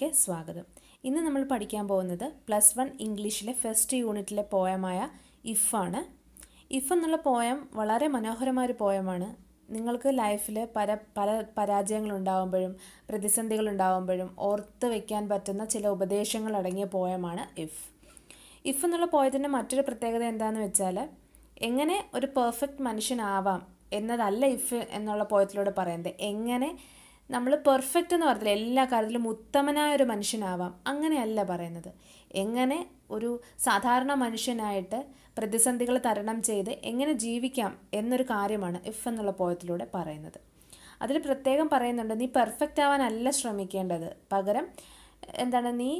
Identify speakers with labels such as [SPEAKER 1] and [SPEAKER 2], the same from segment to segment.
[SPEAKER 1] ക്ലാസ്സിലേക്ക് സ്വാഗതം ഇന്ന് നമ്മൾ പഠിക്കാൻ പോകുന്നത് പ്ലസ് വൺ ഇംഗ്ലീഷിലെ ഫസ്റ്റ് യൂണിറ്റിലെ പോയമായ ഇഫ് ആണ് ഇഫ് എന്നുള്ള പോയം വളരെ മനോഹരമായൊരു പോയമാണ് നിങ്ങൾക്ക് ലൈഫിൽ പല പല പരാജയങ്ങളുണ്ടാകുമ്പോഴും പ്രതിസന്ധികളുണ്ടാകുമ്പോഴും ഓർത്ത് വയ്ക്കാൻ പറ്റുന്ന ചില ഉപദേശങ്ങൾ അടങ്ങിയ പോയമാണ് ഇഫ് ഇഫ് എന്നുള്ള പോയത്തിൻ്റെ മറ്റൊരു പ്രത്യേകത എന്താണെന്ന് വെച്ചാൽ എങ്ങനെ ഒരു പെർഫെക്റ്റ് മനുഷ്യനാവാം എന്നതല്ല ഇഫ് എന്നുള്ള പോയത്തിലൂടെ പറയുന്നത് എങ്ങനെ നമ്മൾ പെർഫെക്റ്റ് എന്ന് പറഞ്ഞില്ല എല്ലാ കാര്യത്തിലും ഉത്തമനായ ഒരു മനുഷ്യനാവാം അങ്ങനെയല്ല പറയുന്നത് എങ്ങനെ ഒരു സാധാരണ മനുഷ്യനായിട്ട് പ്രതിസന്ധികൾ തരണം ചെയ്ത് എങ്ങനെ ജീവിക്കാം എന്നൊരു കാര്യമാണ് ഇഫ് എന്നുള്ള പോയത്തിലൂടെ പറയുന്നത് അതിൽ പ്രത്യേകം പറയുന്നുണ്ട് നീ പെർഫെക്റ്റ് ആവാനല്ല ശ്രമിക്കേണ്ടത് പകരം എന്താണ് നീ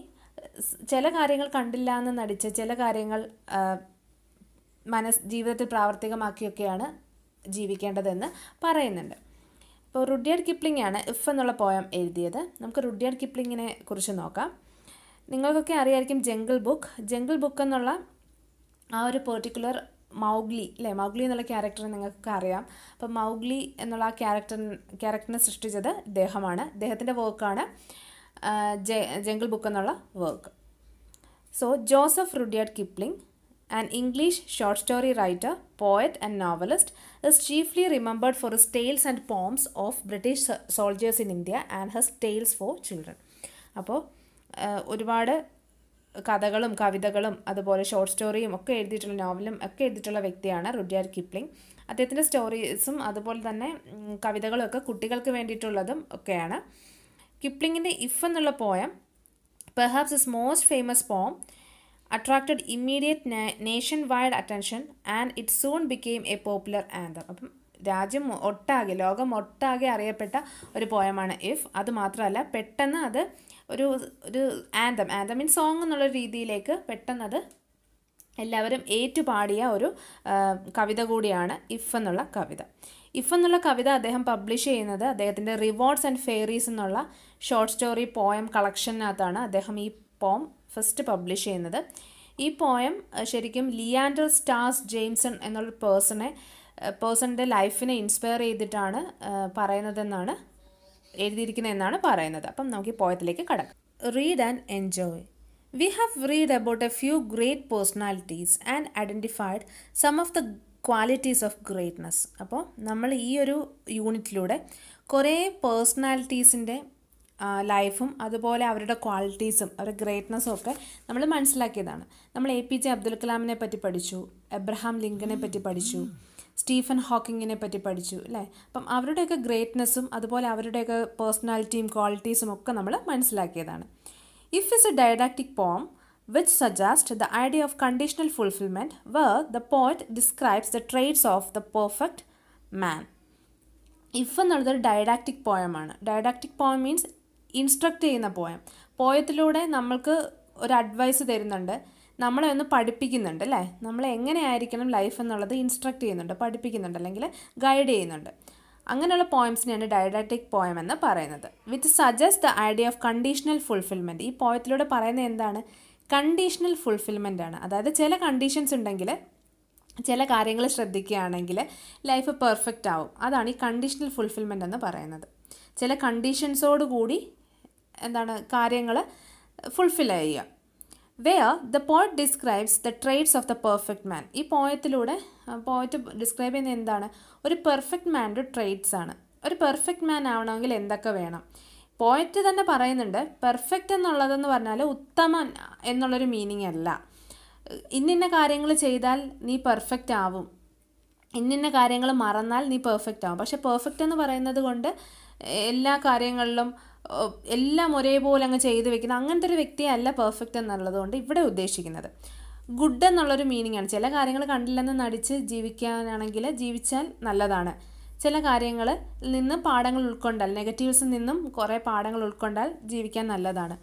[SPEAKER 1] ചില കാര്യങ്ങൾ കണ്ടില്ല എന്ന് നടിച്ച് ചില കാര്യങ്ങൾ മനസ് ജീവിതത്തിൽ പ്രാവർത്തികമാക്കിയൊക്കെയാണ് ജീവിക്കേണ്ടതെന്ന് പറയുന്നുണ്ട് ഇപ്പോൾ റുഡ്യാർഡ് കിപ്ലിംഗ് ആണ് ഇഫ് എന്നുള്ള പോയം എഴുതിയത് നമുക്ക് റുഡ്യാർഡ് കിപ്ലിങ്ങിനെ കുറിച്ച് നോക്കാം നിങ്ങൾക്കൊക്കെ അറിയായിരിക്കും ജംഗിൾ ബുക്ക് ജംഗിൾ ബുക്ക് എന്നുള്ള ആ ഒരു പെർട്ടിക്കുലർ മൗഗ്ലി അല്ലേ മൗഗ്ലി എന്നുള്ള ക്യാരക്ടറിനെ നിങ്ങൾക്ക് അറിയാം അപ്പോൾ മൗഗ്ലി എന്നുള്ള ആ ക്യാരക്ടർ ക്യാരക്ടറിനെ സൃഷ്ടിച്ചത് ഇദ്ദേഹമാണ് ഇദ്ദേഹത്തിൻ്റെ വർക്കാണ് ജംഗിൾ ബുക്ക് എന്നുള്ള work so Joseph Rudyard Kipling an English short story writer, poet, and novelist, is chiefly remembered for his tales and poems of British soldiers in India and his tales for children. അപ്പോൾ ഒരുപാട് കഥകളും കവിതകളും അതുപോലെ short സ്റ്റോറിയും ഒക്കെ എഴുതിയിട്ടുള്ള നോവലും ഒക്കെ എഴുതിയിട്ടുള്ള വ്യക്തിയാണ് റുഡ്യാർഡ് കിപ്ലിംഗ് അദ്ദേഹത്തിൻ്റെ സ്റ്റോറീസും അതുപോലെ തന്നെ കവിതകളും ഒക്കെ കുട്ടികൾക്ക് വേണ്ടിയിട്ടുള്ളതും ഒക്കെയാണ് കിപ്ലിങ്ങിൻ്റെ ഇഫ് എന്നുള്ള poem perhaps is most famous poem attracted immediate nationwide attention and it soon became a popular anthem അപ്പം രാജ്യം ഒട്ടാകെ ലോകം ഒട്ടാകെ അറിയപ്പെട്ട ഒരു പോയമാണ് ഇഫ് അത് മാത്രമല്ല പെട്ടെന്ന് അത് ഒരു ഒരു ആൻഡം ആൻഡം മീൻസ് സോങ് എന്നുള്ള രീതിയിലേക്ക് പെട്ടെന്നത് എല്ലാവരും ഏറ്റുപാടിയ ഒരു കവിത കൂടിയാണ് ഇഫ് എന്നുള്ള കവിത ഇഫ് എന്നുള്ള കവിത അദ്ദേഹം പബ്ലിഷ് ചെയ്യുന്നത് അദ്ദേഹത്തിൻ്റെ റിവാർഡ്സ് ആൻഡ് ഫെയറീസ് എന്നുള്ള ഷോർട്ട് സ്റ്റോറി പോയം കളക്ഷനകത്താണ് അദ്ദേഹം ഈ പോം ഫസ്റ്റ് പബ്ലിഷ് ചെയ്യുന്നത് ഈ പോയം ശരിക്കും ലിയാൻഡർ സ്റ്റാർസ് ജെയിംസൺ എന്നൊരു പേഴ്സണെ പേഴ്സണിൻ്റെ ലൈഫിനെ ഇൻസ്പയർ ചെയ്തിട്ടാണ് പറയുന്നതെന്നാണ് എന്നാണ് പറയുന്നത് അപ്പം നമുക്ക് ഈ പോയത്തിലേക്ക് കടക്കാം read and enjoy we have read about a few great personalities and identified some of the qualities of greatness അപ്പോൾ നമ്മൾ ഈ ഒരു യൂണിറ്റിലൂടെ കുറേ പേഴ്സണാലിറ്റീസിൻ്റെ ലൈഫും അതുപോലെ അവരുടെ ക്വാളിറ്റീസും അവരുടെ ഗ്രേറ്റ്നസ്സും ഒക്കെ നമ്മൾ മനസ്സിലാക്കിയതാണ് നമ്മൾ എ പി ജെ അബ്ദുൽ കലാമിനെ പറ്റി പഠിച്ചു എബ്രഹാം ലിങ്കനെ പറ്റി പഠിച്ചു സ്റ്റീഫൻ ഹോക്കിങ്ങിനെ പറ്റി പഠിച്ചു അല്ലേ അപ്പം അവരുടെയൊക്കെ ഗ്രേറ്റ്നസ്സും അതുപോലെ അവരുടെയൊക്കെ പേഴ്സണാലിറ്റിയും ക്വാളിറ്റീസും ഒക്കെ നമ്മൾ മനസ്സിലാക്കിയതാണ് if is a didactic poem which suggest the idea of conditional fulfilment where the poet describes the traits of the perfect man if എന്നുള്ളത് ഒരു ഡയഡാക്റ്റിക് പോയമാണ് ഡയഡാക്റ്റിക് പോയം മീൻസ് ഇൻസ്ട്രക്റ്റ് ചെയ്യുന്ന പോയം പോയത്തിലൂടെ നമ്മൾക്ക് ഒരു അഡ്വൈസ് തരുന്നുണ്ട് നമ്മളെ ഒന്ന് പഠിപ്പിക്കുന്നുണ്ട് അല്ലേ നമ്മൾ എങ്ങനെയായിരിക്കണം ലൈഫ് എന്നുള്ളത് ഇൻസ്ട്രക്റ്റ് ചെയ്യുന്നുണ്ട് പഠിപ്പിക്കുന്നുണ്ട് അല്ലെങ്കിൽ ഗൈഡ് ചെയ്യുന്നുണ്ട് അങ്ങനെയുള്ള പോയിംസിനെയാണ് ഡയഡാറ്റിക് പോയം എന്ന് പറയുന്നത് with suggest the idea of conditional fulfilment ഈ പോയത്തിലൂടെ പറയുന്നത് എന്താണ് കണ്ടീഷണൽ ഫുൾഫിൽമെൻ്റ് ആണ് അതായത് ചില കണ്ടീഷൻസ് ഉണ്ടെങ്കിൽ ചില കാര്യങ്ങൾ ശ്രദ്ധിക്കുകയാണെങ്കിൽ ലൈഫ് പെർഫെക്റ്റ് ആവും അതാണ് ഈ കണ്ടീഷണൽ ഫുൾഫിൽമെൻ്റ് എന്ന് പറയുന്നത് ചില കണ്ടീഷൻസോടുകൂടി എന്താണ് കാര്യങ്ങൾ ഫുൾഫിൽ ചെയ്യുക where the poet describes the traits of the perfect man ഈ പോയത്തിലൂടെ പോയറ്റ് ഡിസ്ക്രൈബ് ചെയ്യുന്നത് എന്താണ് ഒരു പെർഫെക്റ്റ് മാൻ്റെ ട്രേഡ്സ് ആണ് ഒരു പെർഫെക്റ്റ് മാൻ ആവണമെങ്കിൽ എന്തൊക്കെ വേണം പോയറ്റ് തന്നെ പറയുന്നുണ്ട് പെർഫെക്റ്റ് എന്നുള്ളതെന്ന് പറഞ്ഞാൽ ഉത്തമൻ എന്നുള്ളൊരു മീനിങ് അല്ല ഇന്നിന്ന കാര്യങ്ങൾ ചെയ്താൽ നീ പെർഫെക്റ്റ് ആവും ഇന്നിന്ന കാര്യങ്ങൾ മറന്നാൽ നീ പെർഫെക്റ്റ് ആവും പക്ഷെ പെർഫെക്റ്റ് എന്ന് പറയുന്നത് കൊണ്ട് എല്ലാ കാര്യങ്ങളിലും എല്ലാം ഒരേപോലെ അങ്ങ് ചെയ്ത് വെക്കുന്ന അങ്ങനത്തെ ഒരു വ്യക്തിയല്ല പെർഫെക്റ്റ് എന്നുള്ളതുകൊണ്ട് ഇവിടെ ഉദ്ദേശിക്കുന്നത് ഗുഡ് എന്നുള്ളൊരു മീനിങ് ആണ് ചില കാര്യങ്ങൾ കണ്ടില്ലെന്ന് നടിച്ച് ജീവിക്കാനാണെങ്കിൽ ജീവിച്ചാൽ നല്ലതാണ് ചില കാര്യങ്ങൾ നിന്ന് പാഠങ്ങൾ ഉൾക്കൊണ്ടാൽ നെഗറ്റീവ്സിൽ നിന്നും കുറേ പാഠങ്ങൾ ഉൾക്കൊണ്ടാൽ ജീവിക്കാൻ നല്ലതാണ്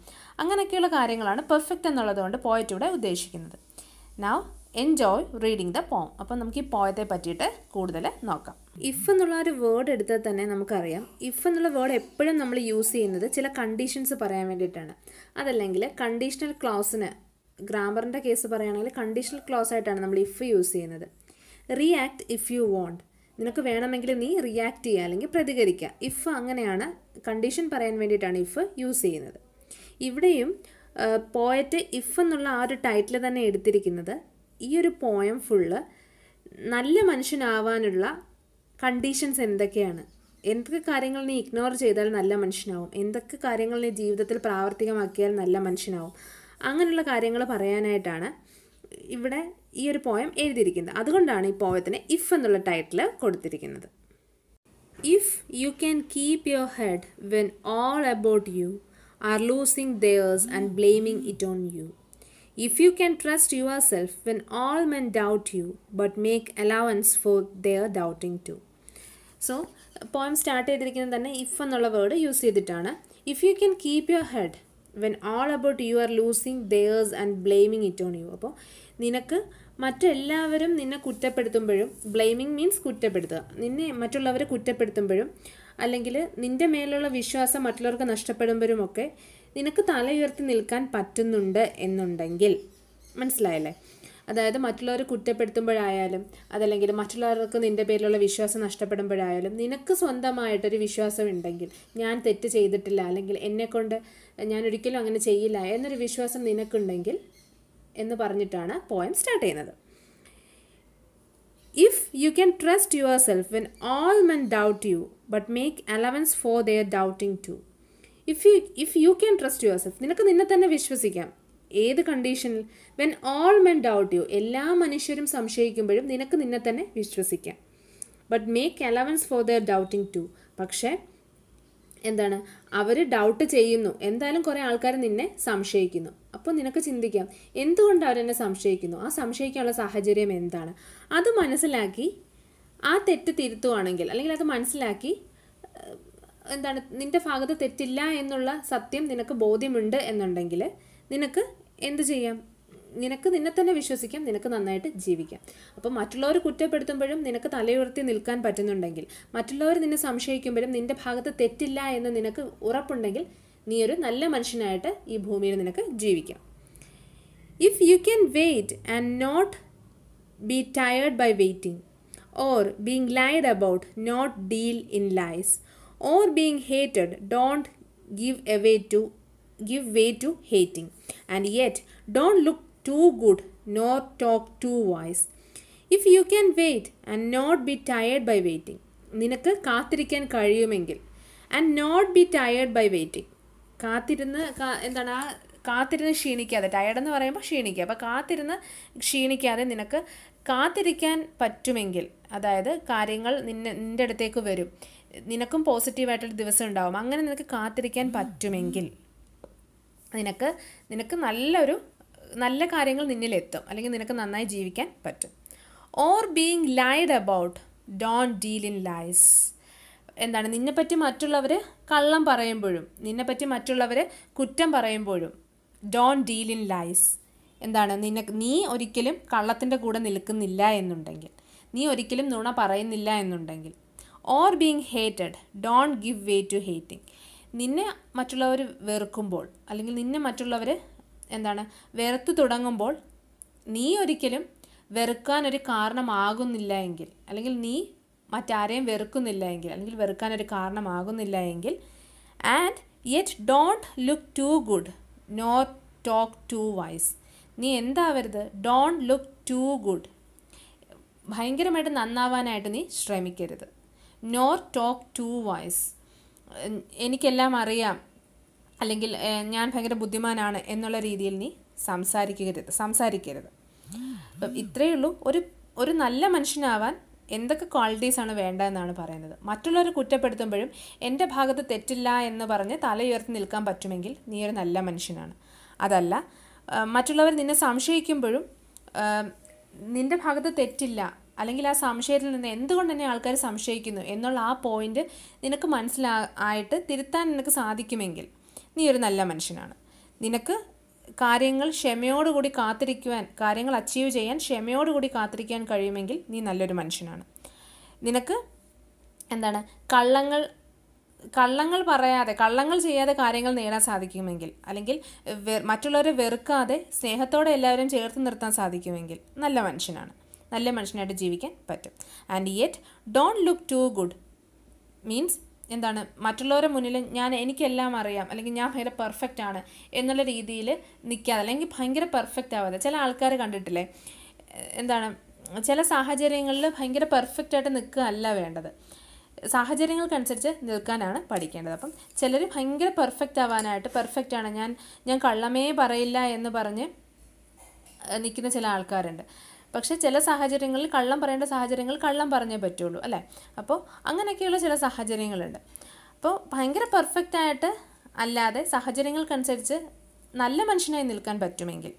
[SPEAKER 1] അങ്ങനെയൊക്കെയുള്ള കാര്യങ്ങളാണ് പെർഫെക്റ്റ് എന്നുള്ളതുകൊണ്ട് പോയറ്റ് ഇവിടെ ഉദ്ദേശിക്കുന്നത് നാവ് എൻജോയ് റീഡിങ് ദ പോം അപ്പം നമുക്ക് ഈ പോയത്തെ പറ്റിയിട്ട് കൂടുതൽ നോക്കാം ഇഫ് എന്നുള്ള ഒരു വേർഡ് എടുത്താൽ തന്നെ നമുക്കറിയാം ഇഫ് എന്നുള്ള വേർഡ് എപ്പോഴും നമ്മൾ യൂസ് ചെയ്യുന്നത് ചില കണ്ടീഷൻസ് പറയാൻ വേണ്ടിയിട്ടാണ് അതല്ലെങ്കിൽ കണ്ടീഷണൽ ക്ലോസിന് ഗ്രാമറിൻ്റെ കേസ് പറയുകയാണെങ്കിൽ കണ്ടീഷണൽ ക്ലോസ് ആയിട്ടാണ് നമ്മൾ ഇഫ് യൂസ് ചെയ്യുന്നത് റിയാക്ട് ഇഫ് യു വോണ്ട് നിനക്ക് വേണമെങ്കിൽ നീ റിയാക്ട് ചെയ്യുക അല്ലെങ്കിൽ പ്രതികരിക്കുക ഇഫ് അങ്ങനെയാണ് കണ്ടീഷൻ പറയാൻ വേണ്ടിയിട്ടാണ് ഇഫ് യൂസ് ചെയ്യുന്നത് ഇവിടെയും പോയറ്റ് ഇഫ് എന്നുള്ള ആ ഒരു ടൈറ്റിൽ തന്നെ എടുത്തിരിക്കുന്നത് ഈ ഒരു പോയം ഫുള്ള് നല്ല മനുഷ്യനാവാനുള്ള കണ്ടീഷൻസ് എന്തൊക്കെയാണ് എന്തൊക്കെ കാര്യങ്ങൾ നീ ഇഗ്നോർ ചെയ്താൽ നല്ല മനുഷ്യനാവും എന്തൊക്കെ കാര്യങ്ങൾ നീ ജീവിതത്തിൽ പ്രാവർത്തികമാക്കിയാൽ നല്ല മനുഷ്യനാവും അങ്ങനെയുള്ള കാര്യങ്ങൾ പറയാനായിട്ടാണ് ഇവിടെ ഈ ഒരു പോയം എഴുതിയിരിക്കുന്നത് അതുകൊണ്ടാണ് ഈ പോയത്തിന് ഇഫ് എന്നുള്ള ടൈറ്റിൽ കൊടുത്തിരിക്കുന്നത് if you can keep your head when all about you are losing theirs and blaming it on you If you can trust yourself when all men doubt you, but make allowance for their doubting too. So poem start ചെയ്തിരിക്കുന്നത് തന്നെ if എന്നുള്ള word use ചെയ്തിട്ടാണ് if you can keep your head when all about you are losing theirs and blaming it on you അപ്പോൾ നിനക്ക് മറ്റെല്ലാവരും നിന്നെ കുറ്റപ്പെടുത്തുമ്പോഴും blaming means കുറ്റപ്പെടുത്തുക നിന്നെ മറ്റുള്ളവരെ കുറ്റപ്പെടുത്തുമ്പോഴും അല്ലെങ്കിൽ നിന്റെ മേലുള്ള വിശ്വാസം മറ്റുള്ളവർക്ക് നഷ്ടപ്പെടുമ്പോഴുമൊക്കെ നിനക്ക് തല ഉയർത്തി നിൽക്കാൻ പറ്റുന്നുണ്ട് എന്നുണ്ടെങ്കിൽ മനസ്സിലായല്ലേ അതായത് മറ്റുള്ളവരെ കുറ്റപ്പെടുത്തുമ്പോഴായാലും അതല്ലെങ്കിൽ മറ്റുള്ളവർക്ക് നിൻ്റെ പേരിലുള്ള വിശ്വാസം നഷ്ടപ്പെടുമ്പോഴായാലും നിനക്ക് സ്വന്തമായിട്ടൊരു വിശ്വാസം ഉണ്ടെങ്കിൽ ഞാൻ തെറ്റ് ചെയ്തിട്ടില്ല അല്ലെങ്കിൽ എന്നെക്കൊണ്ട് ഞാൻ ഒരിക്കലും അങ്ങനെ ചെയ്യില്ല എന്നൊരു വിശ്വാസം നിനക്കുണ്ടെങ്കിൽ എന്ന് പറഞ്ഞിട്ടാണ് പോയം സ്റ്റാർട്ട് ചെയ്യുന്നത് If you can trust yourself when all men doubt you, but make allowance for their doubting too. If you if you can trust yourself നിനക്ക് നിന്നെ തന്നെ വിശ്വസിക്കാം ഏത് കണ്ടീഷനിൽ when all men doubt you എല്ലാ മനുഷ്യരും സംശയിക്കുമ്പോഴും നിനക്ക് നിന്നെ തന്നെ വിശ്വസിക്കാം but make allowance for their doubting too പക്ഷേ എന്താണ് അവർ ഡൗട്ട് ചെയ്യുന്നു എന്തായാലും കുറേ ആൾക്കാർ നിന്നെ സംശയിക്കുന്നു അപ്പോൾ നിനക്ക് ചിന്തിക്കാം എന്തുകൊണ്ട് അവരെന്നെ സംശയിക്കുന്നു ആ സംശയിക്കാനുള്ള സാഹചര്യം എന്താണ് അത് മനസ്സിലാക്കി ആ തെറ്റ് തിരുത്തുവാണെങ്കിൽ അല്ലെങ്കിൽ അത് മനസ്സിലാക്കി എന്താണ് നിന്റെ ഭാഗത്ത് തെറ്റില്ല എന്നുള്ള സത്യം നിനക്ക് ബോധ്യമുണ്ട് എന്നുണ്ടെങ്കിൽ നിനക്ക് എന്ത് ചെയ്യാം നിനക്ക് നിന്നെ തന്നെ വിശ്വസിക്കാം നിനക്ക് നന്നായിട്ട് ജീവിക്കാം അപ്പോൾ മറ്റുള്ളവർ കുറ്റപ്പെടുത്തുമ്പോഴും നിനക്ക് തലയുയർത്തി നിൽക്കാൻ പറ്റുന്നുണ്ടെങ്കിൽ മറ്റുള്ളവർ നിന്നെ സംശയിക്കുമ്പോഴും നിന്റെ ഭാഗത്ത് തെറ്റില്ല എന്ന് നിനക്ക് ഉറപ്പുണ്ടെങ്കിൽ നീ ഒരു നല്ല മനുഷ്യനായിട്ട് ഈ ഭൂമിയിൽ നിനക്ക് ജീവിക്കാം if you can wait and not be tired by waiting or being lied about not deal in lies or being hated don't give a way to give way to hating. And yet, don't look too good nor talk too wise. If you can wait and not be tired by waiting. നിനക്ക് കാത്തിരിക്കാൻ കഴിയുമെങ്കിൽ and not be tired by waiting കാത്തിരുന്ന് എന്താണ് ആ കാത്തിരുന്ന് ക്ഷീണിക്കാതെ tired എന്ന് പറയുമ്പോൾ ക്ഷീണിക്കുക അപ്പോൾ കാത്തിരുന്ന് ക്ഷീണിക്കാതെ നിനക്ക് കാത്തിരിക്കാൻ പറ്റുമെങ്കിൽ അതായത് കാര്യങ്ങൾ നിന്നെ നിൻ്റെ അടുത്തേക്ക് വരും നിനക്കും പോസിറ്റീവായിട്ടൊരു ദിവസം ഉണ്ടാവും അങ്ങനെ നിനക്ക് കാത്തിരിക്കാൻ പറ്റുമെങ്കിൽ നിനക്ക് നിനക്ക് നല്ലൊരു നല്ല കാര്യങ്ങൾ നിന്നിലെത്തും അല്ലെങ്കിൽ നിനക്ക് നന്നായി ജീവിക്കാൻ പറ്റും or being lied about don't deal in lies എന്താണ് നിന്നെപ്പറ്റി മറ്റുള്ളവർ കള്ളം പറയുമ്പോഴും നിന്നെപ്പറ്റി മറ്റുള്ളവർ കുറ്റം പറയുമ്പോഴും ഡോൺ ഡീൽ ഇൻ ലൈസ് എന്താണ് നിന്നെ നീ ഒരിക്കലും കള്ളത്തിൻ്റെ കൂടെ നിൽക്കുന്നില്ല എന്നുണ്ടെങ്കിൽ നീ ഒരിക്കലും നുണ പറയുന്നില്ല എന്നുണ്ടെങ്കിൽ or being hated don't give way to hating നിന്നെ മറ്റുള്ളവർ വെറുക്കുമ്പോൾ അല്ലെങ്കിൽ നിന്നെ മറ്റുള്ളവർ എന്താണ് വെറുത്ത് തുടങ്ങുമ്പോൾ നീ ഒരിക്കലും വെറുക്കാൻ ഒരു കാരണമാകുന്നില്ല എങ്കിൽ അല്ലെങ്കിൽ നീ മറ്റാരെയും വെറുക്കുന്നില്ല എങ്കിൽ അല്ലെങ്കിൽ വെറുക്കാൻ ഒരു കാരണമാകുന്നില്ല എങ്കിൽ and yet don't look too good nor talk too wise നീ എന്താവരുത് ഡോണ്ട് ലുക്ക് ടു ഗുഡ് ഭയങ്കരമായിട്ട് നന്നാവാനായിട്ട് നീ ശ്രമിക്കരുത് നോർ ടോക്ക് ടു വൈസ് എനിക്കെല്ലാം അറിയാം അല്ലെങ്കിൽ ഞാൻ ഭയങ്കര ബുദ്ധിമാനാണ് എന്നുള്ള രീതിയിൽ നീ സംസാരിക്കരുത് സംസാരിക്കരുത് അപ്പം ഇത്രയേ ഉള്ളൂ ഒരു ഒരു നല്ല മനുഷ്യനാവാൻ എന്തൊക്കെ ക്വാളിറ്റീസ് ആണ് വേണ്ടതെന്നാണ് പറയുന്നത് മറ്റുള്ളവരെ കുറ്റപ്പെടുത്തുമ്പോഴും എൻ്റെ ഭാഗത്ത് തെറ്റില്ല എന്ന് പറഞ്ഞ് തലയുയർത്തി നിൽക്കാൻ പറ്റുമെങ്കിൽ നീ ഒരു നല്ല മനുഷ്യനാണ് അതല്ല മറ്റുള്ളവർ നിന്നെ സംശയിക്കുമ്പോഴും നിൻ്റെ ഭാഗത്ത് തെറ്റില്ല അല്ലെങ്കിൽ ആ സംശയത്തിൽ നിന്ന് എന്തുകൊണ്ട് തന്നെ ആൾക്കാർ സംശയിക്കുന്നു എന്നുള്ള ആ പോയിന്റ് നിനക്ക് മനസ്സിലായിട്ട് തിരുത്താൻ നിനക്ക് സാധിക്കുമെങ്കിൽ നീ ഒരു നല്ല മനുഷ്യനാണ് നിനക്ക് കാര്യങ്ങൾ ക്ഷമയോടുകൂടി കാത്തിരിക്കുവാൻ കാര്യങ്ങൾ അച്ചീവ് ചെയ്യാൻ ക്ഷമയോടുകൂടി കാത്തിരിക്കാൻ കഴിയുമെങ്കിൽ നീ നല്ലൊരു മനുഷ്യനാണ് നിനക്ക് എന്താണ് കള്ളങ്ങൾ കള്ളങ്ങൾ പറയാതെ കള്ളങ്ങൾ ചെയ്യാതെ കാര്യങ്ങൾ നേടാൻ സാധിക്കുമെങ്കിൽ അല്ലെങ്കിൽ മറ്റുള്ളവരെ വെറുക്കാതെ സ്നേഹത്തോടെ എല്ലാവരും ചേർത്ത് നിർത്താൻ സാധിക്കുമെങ്കിൽ നല്ല മനുഷ്യനാണ് നല്ല മനുഷ്യനായിട്ട് ജീവിക്കാൻ പറ്റും and yet don't look too good means എന്താണ് മറ്റുള്ളവരുടെ മുന്നിൽ ഞാൻ എനിക്കെല്ലാം അറിയാം അല്ലെങ്കിൽ ഞാൻ ഭയങ്കര പെർഫെക്റ്റ് ആണ് എന്നുള്ള രീതിയിൽ നിൽക്കാതെ അല്ലെങ്കിൽ ഭയങ്കര പെർഫെക്റ്റ് ആവാതെ ചില ആൾക്കാർ കണ്ടിട്ടില്ലേ എന്താണ് ചില സാഹചര്യങ്ങളിൽ ഭയങ്കര പെർഫെക്റ്റ് ആയിട്ട് നിൽക്കുക അല്ല വേണ്ടത് സാഹചര്യങ്ങൾക്കനുസരിച്ച് നിൽക്കാനാണ് പഠിക്കേണ്ടത് അപ്പം ചിലർ ഭയങ്കര പെർഫെക്റ്റ് ആവാനായിട്ട് പെർഫെക്റ്റ് ആണ് ഞാൻ ഞാൻ കള്ളമേ പറയില്ല എന്ന് പറഞ്ഞ് നിൽക്കുന്ന ചില ആൾക്കാരുണ്ട് പക്ഷേ ചില സാഹചര്യങ്ങളിൽ കള്ളം പറയേണ്ട സാഹചര്യങ്ങൾ കള്ളം പറഞ്ഞേ പറ്റുള്ളൂ അല്ലേ അപ്പോൾ അങ്ങനെയൊക്കെയുള്ള ചില സാഹചര്യങ്ങളുണ്ട് അപ്പോൾ ഭയങ്കര പെർഫെക്റ്റ് ആയിട്ട് അല്ലാതെ സാഹചര്യങ്ങൾക്കനുസരിച്ച് നല്ല മനുഷ്യനായി നിൽക്കാൻ പറ്റുമെങ്കിൽ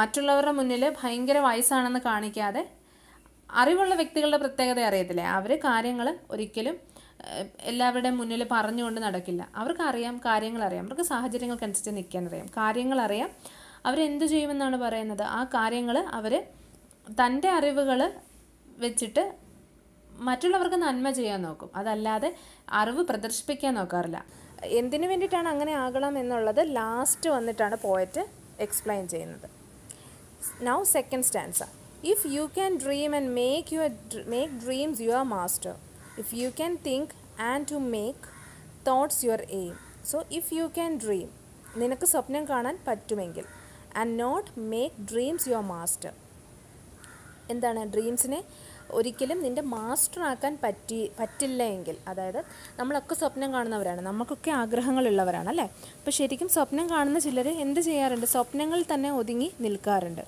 [SPEAKER 1] മറ്റുള്ളവരുടെ മുന്നിൽ ഭയങ്കര വയസ്സാണെന്ന് കാണിക്കാതെ അറിവുള്ള വ്യക്തികളുടെ പ്രത്യേകത അറിയത്തില്ലേ അവർ കാര്യങ്ങൾ ഒരിക്കലും എല്ലാവരുടെ മുന്നിൽ പറഞ്ഞുകൊണ്ട് നടക്കില്ല അവർക്ക് അറിയാം കാര്യങ്ങൾ അറിയാം അവർക്ക് സാഹചര്യങ്ങൾക്കനുസരിച്ച് നിൽക്കാൻ അറിയാം കാര്യങ്ങൾ അറിയാം അവരെന്ത് ചെയ്യുമെന്നാണ് പറയുന്നത് ആ കാര്യങ്ങൾ അവർ തൻ്റെ അറിവുകൾ വെച്ചിട്ട് മറ്റുള്ളവർക്ക് നന്മ ചെയ്യാൻ നോക്കും അതല്ലാതെ അറിവ് പ്രദർശിപ്പിക്കാൻ നോക്കാറില്ല എന്തിനു വേണ്ടിയിട്ടാണ് അങ്ങനെ ആകണം എന്നുള്ളത് ലാസ്റ്റ് വന്നിട്ടാണ് പോയറ്റ് എക്സ്പ്ലെയിൻ ചെയ്യുന്നത് now second stanza if you can dream and make your make dreams your master if you can think and to make thoughts your aim so if you can dream നിനക്ക് സ്വപ്നം കാണാൻ പറ്റുമെങ്കിൽ and not make dreams your master എന്താണ് ഡ്രീംസിനെ ഒരിക്കലും നിൻ്റെ മാസ്റ്ററാക്കാൻ പറ്റി പറ്റില്ല എങ്കിൽ അതായത് നമ്മളൊക്കെ സ്വപ്നം കാണുന്നവരാണ് നമുക്കൊക്കെ ആഗ്രഹങ്ങളുള്ളവരാണ് അല്ലേ അപ്പോൾ ശരിക്കും സ്വപ്നം കാണുന്ന ചിലർ എന്ത് ചെയ്യാറുണ്ട് സ്വപ്നങ്ങളിൽ തന്നെ ഒതുങ്ങി നിൽക്കാറുണ്ട്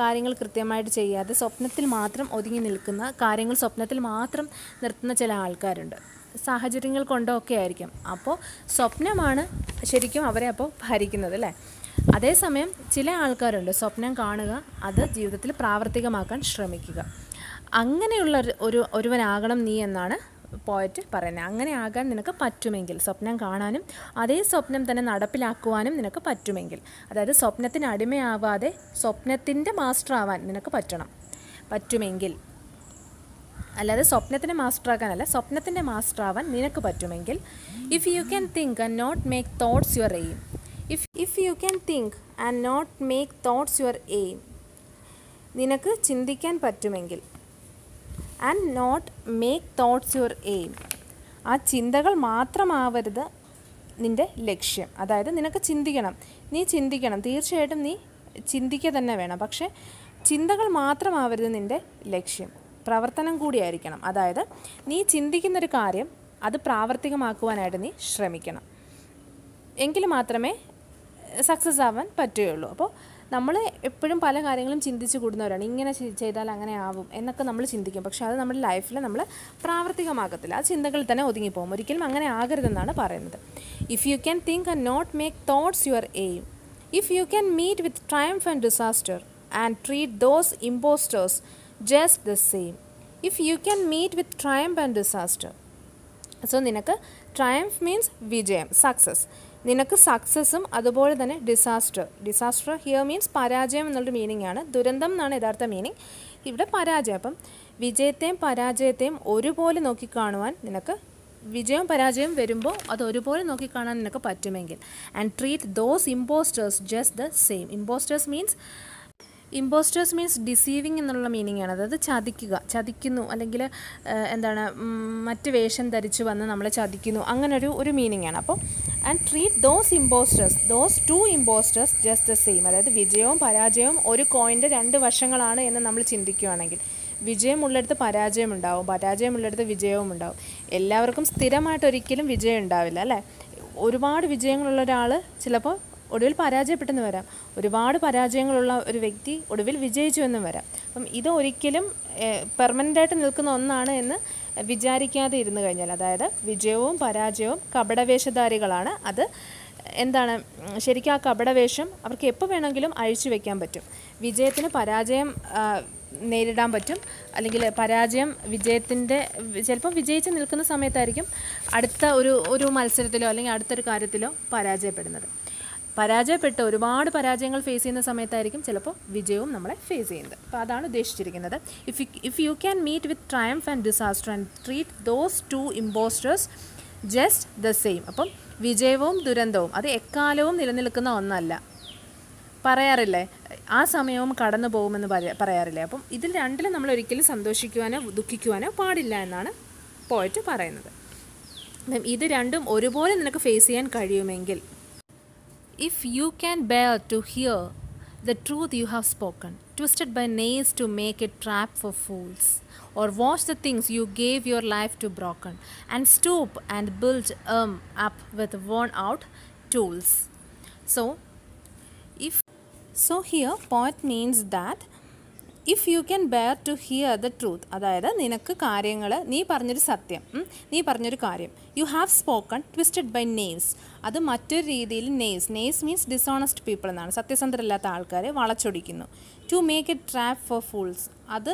[SPEAKER 1] കാര്യങ്ങൾ കൃത്യമായിട്ട് ചെയ്യാതെ സ്വപ്നത്തിൽ മാത്രം ഒതുങ്ങി നിൽക്കുന്ന കാര്യങ്ങൾ സ്വപ്നത്തിൽ മാത്രം നിർത്തുന്ന ചില ആൾക്കാരുണ്ട് സാഹചര്യങ്ങൾ കൊണ്ടോ ഒക്കെ ആയിരിക്കും അപ്പോൾ സ്വപ്നമാണ് ശരിക്കും അവരെ അപ്പോൾ ഭരിക്കുന്നത് അല്ലേ അതേസമയം ചില ആൾക്കാരുണ്ട് സ്വപ്നം കാണുക അത് ജീവിതത്തിൽ പ്രാവർത്തികമാക്കാൻ ശ്രമിക്കുക അങ്ങനെയുള്ള ഒരു ഒരുവനാകണം നീ എന്നാണ് പോയിട്ട് പറയുന്നത് അങ്ങനെ ആകാൻ നിനക്ക് പറ്റുമെങ്കിൽ സ്വപ്നം കാണാനും അതേ സ്വപ്നം തന്നെ നടപ്പിലാക്കുവാനും നിനക്ക് പറ്റുമെങ്കിൽ അതായത് സ്വപ്നത്തിന് അടിമയാവാതെ സ്വപ്നത്തിൻ്റെ മാസ്റ്റർ ആവാൻ നിനക്ക് പറ്റണം പറ്റുമെങ്കിൽ അല്ലാതെ സ്വപ്നത്തിൻ്റെ മാസ്റ്റർ ആക്കാനല്ല സ്വപ്നത്തിൻ്റെ മാസ്റ്റർ ആവാൻ നിനക്ക് പറ്റുമെങ്കിൽ if you can think and not make thoughts your aim you can think and not make thoughts your aim നിനക്ക് ചിന്തിക്കാൻ പറ്റുമെങ്കിൽ and not make thoughts your aim ആ ചിന്തകൾ മാത്രമാവരുത് നിൻ്റെ ലക്ഷ്യം അതായത് നിനക്ക് ചിന്തിക്കണം നീ ചിന്തിക്കണം തീർച്ചയായിട്ടും നീ ചിന്തിക്കുക തന്നെ വേണം പക്ഷേ ചിന്തകൾ മാത്രമാവരുത് നിൻ്റെ ലക്ഷ്യം പ്രവർത്തനം കൂടിയായിരിക്കണം അതായത് നീ ചിന്തിക്കുന്നൊരു കാര്യം അത് പ്രാവർത്തികമാക്കുവാനായിട്ട് നീ ശ്രമിക്കണം എങ്കിൽ മാത്രമേ സക്സസ് ആവാൻ പറ്റുകയുള്ളൂ അപ്പോൾ നമ്മൾ എപ്പോഴും പല കാര്യങ്ങളും ചിന്തിച്ച് കൂടുന്നവരാണ് ഇങ്ങനെ ചെയ്താൽ അങ്ങനെ ആവും എന്നൊക്കെ നമ്മൾ ചിന്തിക്കും പക്ഷേ അത് നമ്മുടെ ലൈഫിൽ നമ്മൾ പ്രാവർത്തികമാകത്തില്ല ആ ചിന്തകളിൽ തന്നെ ഒതുങ്ങിപ്പോകും ഒരിക്കലും അങ്ങനെ ആകരുതെന്നാണ് പറയുന്നത് if you can think and not make thoughts your aim if you can meet with triumph and disaster and treat those impostors just the same if you can meet with triumph and disaster so നിനക്ക് triumph means വിജയം success നിനക്ക് സക്സസ്സും അതുപോലെ തന്നെ disaster disaster here means പരാജയം എന്നുള്ളൊരു meaning ആണ് ദുരന്തം എന്നാണ് യഥാർത്ഥ മീനിങ് ഇവിടെ പരാജയം അപ്പം വിജയത്തെയും പരാജയത്തെയും ഒരുപോലെ നോക്കിക്കാണുവാൻ നിനക്ക് വിജയവും പരാജയം വരുമ്പോൾ അത് ഒരുപോലെ നോക്കിക്കാണാൻ നിനക്ക് പറ്റുമെങ്കിൽ and treat those impostors just the same impostors means impostors means deceiving എന്നുള്ള മീനിങ് ആണ് അതായത് ചതിക്കുക ചതിക്കുന്നു അല്ലെങ്കിൽ എന്താണ് മറ്റ് വേഷം ധരിച്ച് വന്ന് നമ്മളെ ചതിക്കുന്നു അങ്ങനൊരു ഒരു മീനിങ് ആണ് അപ്പോൾ and treat those impostors those two impostors just the same അതായത് വിജയവും പരാജയവും ഒരു കോയിൻ്റെ രണ്ട് വശങ്ങളാണ് എന്ന് നമ്മൾ ചിന്തിക്കുകയാണെങ്കിൽ വിജയമുള്ളിടത്ത് ഉണ്ടാവും പരാജയമുള്ളിടത്ത് വിജയവും ഉണ്ടാവും എല്ലാവർക്കും സ്ഥിരമായിട്ട് ഒരിക്കലും വിജയം ഉണ്ടാവില്ല അല്ലേ ഒരുപാട് വിജയങ്ങളുള്ള ഒരാൾ ചിലപ്പോൾ ഒടുവിൽ പരാജയപ്പെട്ടെന്ന് വരാം ഒരുപാട് പരാജയങ്ങളുള്ള ഒരു വ്യക്തി ഒടുവിൽ വിജയിച്ചു എന്നും വരാം അപ്പം ഇത് ഒരിക്കലും പെർമനൻ്റായിട്ട് നിൽക്കുന്ന ഒന്നാണ് എന്ന് വിചാരിക്കാതെ ഇരുന്നു കഴിഞ്ഞാൽ അതായത് വിജയവും പരാജയവും കപടവേഷധാരികളാണ് അത് എന്താണ് ശരിക്കും ആ കപടവേഷം അവർക്ക് എപ്പോൾ വേണമെങ്കിലും അഴിച്ചു വെക്കാൻ പറ്റും വിജയത്തിന് പരാജയം നേരിടാൻ പറ്റും അല്ലെങ്കിൽ പരാജയം വിജയത്തിൻ്റെ ചിലപ്പം വിജയിച്ച് നിൽക്കുന്ന സമയത്തായിരിക്കും അടുത്ത ഒരു ഒരു മത്സരത്തിലോ അല്ലെങ്കിൽ അടുത്തൊരു കാര്യത്തിലോ പരാജയപ്പെടുന്നത് പരാജയപ്പെട്ട് ഒരുപാട് പരാജയങ്ങൾ ഫേസ് ചെയ്യുന്ന സമയത്തായിരിക്കും ചിലപ്പോൾ വിജയവും നമ്മളെ ഫേസ് ചെയ്യുന്നത് അപ്പോൾ അതാണ് ഉദ്ദേശിച്ചിരിക്കുന്നത് if if you can meet with triumph and disaster and treat those two impostors just the same അപ്പം വിജയവും ദുരന്തവും അത് എക്കാലവും നിലനിൽക്കുന്ന ഒന്നല്ല പറയാറില്ലേ ആ സമയവും കടന്നു പോകുമെന്ന് പറയാറില്ലേ അപ്പം ഇതിൽ രണ്ടിലും നമ്മൾ ഒരിക്കലും സന്തോഷിക്കുവാനോ ദുഃഖിക്കുവാനോ പാടില്ല എന്നാണ് പോയിട്ട് പറയുന്നത് ഇത് രണ്ടും ഒരുപോലെ നിനക്ക് ഫേസ് ചെയ്യാൻ കഴിയുമെങ്കിൽ if you can bear to hear the truth you have spoken, twisted by nails to make a trap for fools, or wash the things you gave your life to broken, and stoop and build um, up with worn out tools. So, if so, here poet means that if you can bear to hear the truth അതായത് നിനക്ക് കാര്യങ്ങൾ നീ പറഞ്ഞൊരു സത്യം നീ പറഞ്ഞൊരു കാര്യം you have spoken twisted by knaves അത് മറ്റൊരു രീതിയിൽ knaves knaves means dishonest people എന്നാണ് സത്യസന്ധരല്ലാത്ത ആൾക്കാരെ വളച്ചൊടിക്കുന്നു to make a trap for fools അത്